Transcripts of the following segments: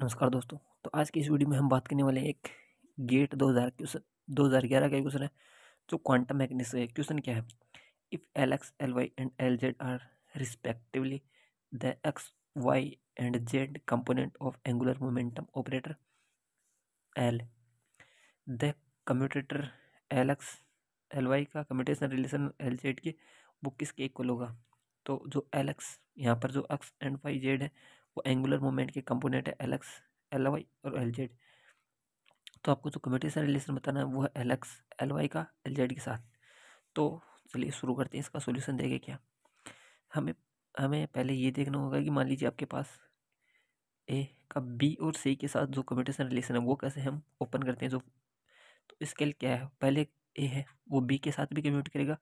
नमस्कार दोस्तों तो आज की इस वीडियो में हम बात करने वाले हैं एक गेट 2000 क्वेश्चन 2011 का क्वेश्चन है जो क्वांटम मैकेनिक्स का क्वेश्चन क्या है if L X L Y and L Z are respectively the X Y and Z component of angular momentum operator L the commutator L X L Y का commutation relation L Z के वो किसके equal होगा तो जो L x यहाँ पर जो एक्स एंड वाई जेड है वो एंगुलर मोमेंट के कंपोनेंट है एल एक्स एल वाई और एल जेड तो आपको जो सा रिलेशन बताना है वो है एल एक्स एल वाई का एल जेड के साथ तो चलिए शुरू करते हैं इसका सोल्यूशन देखे क्या हमें हमें पहले ये देखना होगा कि मान लीजिए आपके पास ए का बी और सी के साथ जो कम्यूटेशन रिलेशन है वो कैसे हम ओपन करते हैं जो तो स्केल क्या है पहले ए है वो बी के साथ भी कम्यूट करेगा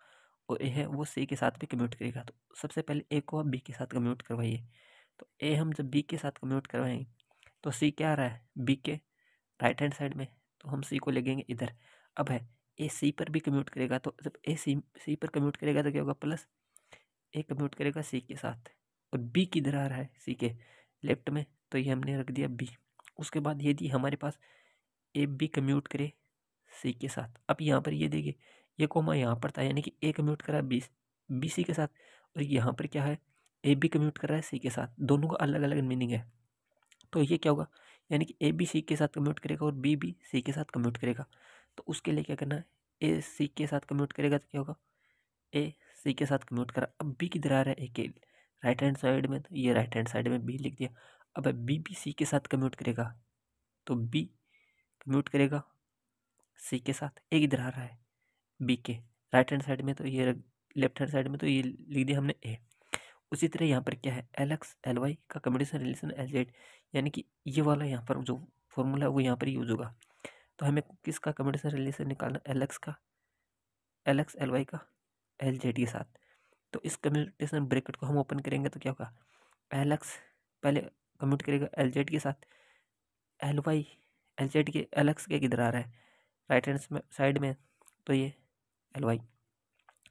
और ए है वो सी के साथ भी कम्यूट करेगा तो सबसे पहले ए को आप बी के साथ कम्यूट करवाइए तो ए हम जब बी के साथ कम्यूट करवाएंगे तो सी क्या आ रहा है बी के राइट हैंड साइड में तो हम सी को लगेंगे इधर अब है ए सी पर भी कम्यूट करेगा तो जब ए सी सी पर कम्यूट करेगा तो क्या होगा प्लस ए कम्यूट करेगा सी के साथ और बी किधर आ रहा है सी के लेफ्ट में तो ये हमने रख दिया बी उसके बाद यदि हमारे पास ए बी कम्यूट करे सी के साथ अब यहाँ पर ये देखिए ये कोमा यहाँ पर था यानी कि ए कम्यूट करा बी बी सी के साथ और यहाँ पर क्या है ए बी कम्यूट कर रहा है सी के साथ दोनों का अलग अलग मीनिंग है तो ये क्या होगा यानी कि ए बी सी के साथ कम्यूट करेगा और बी बी सी के साथ कम्यूट करेगा तो उसके लिए क्या करना है ए सी के साथ कम्यूट करेगा तो क्या होगा ए सी के साथ कम्यूट करा अब बी किधर आ रहा है ए के राइट हैंड साइड में तो ये राइट हैंड साइड में बी लिख दिया अब बी बी सी के साथ कम्यूट करेगा तो बी कम्यूट करेगा सी के साथ ए किधर आ रहा है बी के राइट हैंड साइड में तो ये लेफ्ट हैंड साइड में तो ये लिख दिया हमने ए उसी तरह यहाँ पर क्या है एल एक्स एल वाई का कम्पिटिशन रिलेशन एल जेड यानी कि ये वाला यहाँ पर जो फॉर्मूला है वो यहाँ पर यूज़ होगा तो हमें किसका कम्पिटिशन रिलेशन निकालना एल एक्स का एल एक्स एल वाई का एल जेड के साथ तो इस कम्यूटेशन ब्रैकेट को हम ओपन करेंगे तो क्या होगा एल एक्स पहले कम्यूट करेगा एल जेड के साथ एल वाई एल जेड के एल एक्स के किधर आ रहा है राइट हैंड साइड में तो ये एल वाई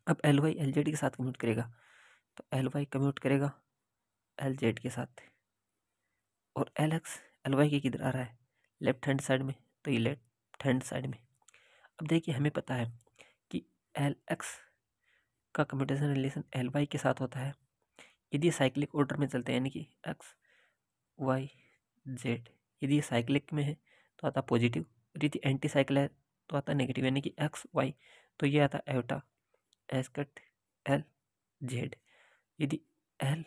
अब एल वाई एल जेड के साथ कम्यूट करेगा तो एल वाई कम्यूट करेगा एल जेड के साथ और एल एक्स एल वाई के किधर आ रहा है लेफ्ट हैंड साइड में तो ये लेफ्ट हैंड साइड में अब देखिए हमें पता है कि एल एक्स का कम्यूटेशन रिलेशन एल वाई के साथ होता है यदि साइक्लिक ऑर्डर में चलते हैं यानी कि एक्स वाई जेड यदि ये साइक्लिक में है तो आता पॉजिटिव यदि एंटी साइकिल है तो आता नेगेटिव यानी कि एक्स वाई तो ये आता iota S cut L Z यदि एल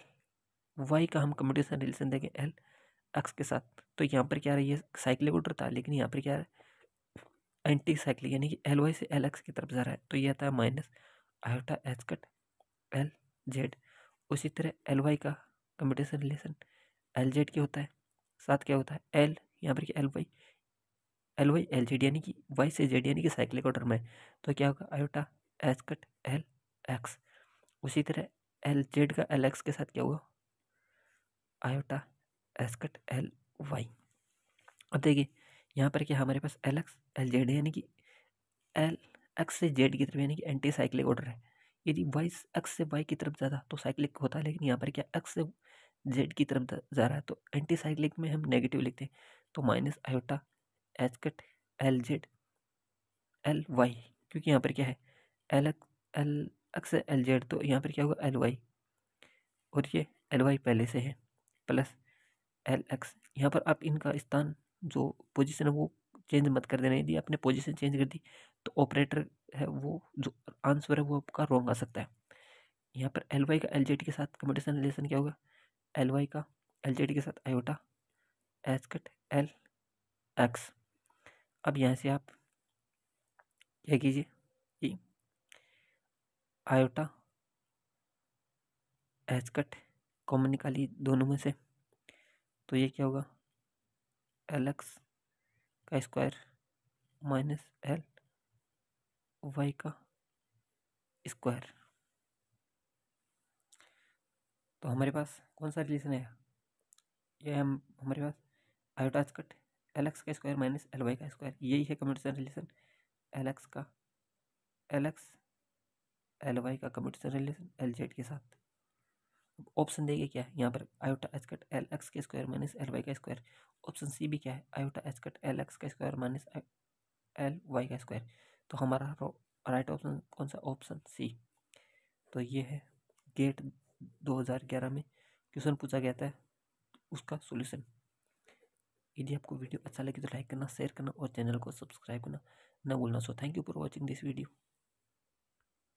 वाई का हम कम्यूटेशन रिलेशन देखें एल एक्स के साथ तो यहाँ पर क्या रही है साइक्लिक ऑर्डर था लेकिन यहाँ पर क्या है एंटी साइक्लिक यानी कि एल वाई से एल एक्स की तरफ जा रहा है तो ये आता है minus iota H cut L Z उसी तरह एल वाई का कम्यूटेशन रिलेशन एल जेड क्या होता है साथ क्या होता है एल यहाँ पर क्या L Y L Y L Z यानी कि वाई से जेड यानी कि साइक्लिक ऑर्डर में तो क्या होगा iota H cut L X उसी तरह एल जेड का एल एक्स के साथ क्या हुआ iota S cut L Y अब देखिए यहाँ पर क्या हमारे पास एल एक्स एल जेड है यानी कि एल एक्स से जेड की तरफ यानी कि एंटी साइक्लिक ऑर्डर है यदि वाई एक्स से वाई की तरफ ज़्यादा तो साइक्लिक होता है लेकिन यहाँ पर क्या एक्स से जेड की तरफ जा रहा है तो एंटी साइक्लिक में हम नेगेटिव लिखते हैं तो minus iota H cut L Z L Y क्योंकि यहाँ पर क्या है एल एक्स एल अक्सर एल जेड तो यहाँ पर क्या होगा एल वाई और ये एल वाई पहले से है प्लस एल एक्स यहाँ पर आप इनका स्थान जो पोजीशन है वो चेंज मत कर देना यदि आपने पोजीशन चेंज कर दी तो ऑपरेटर है वो जो आंसर है वो आपका रॉन्ग आ सकता है यहाँ पर एल वाई का एल जेड के साथ कम्पटिशन रिलेशन क्या होगा एल वाई का एल जेड के साथ iota H cut L X अब यहाँ से आप क्या कीजिए आयोटा एच कट कॉमन निकाली दोनों में से तो ये क्या होगा एल एक्स का स्क्वायर माइनस एल वाई का स्क्वायर तो हमारे पास कौन सा रिलेशन है यह हम हमारे पास iota H cut L X का स्क्वायर माइनस एल वाई का स्क्वायर यही है कम्यूटेशन रिलेशन एल एक्स का एल एक्स एल वाई का कम्यूटर रिलेशन एल जेड के साथ ऑप्शन देगा क्या है यहाँ पर iota H cut L X का स्क्वायर माइनस एल वाई का स्क्वायर ऑप्शन सी भी क्या है iota H cut L X का स्क्वायर माइनस एल वाई का स्क्वायर तो हमारा राइट ऑप्शन कौन सा ऑप्शन सी तो ये है गेट 2011 में क्वेश्चन पूछा गया था उसका सोल्यूशन यदि आपको वीडियो अच्छा लगे तो लाइक करना शेयर करना और चैनल को सब्सक्राइब करना ना भूलना so thank you for watching this video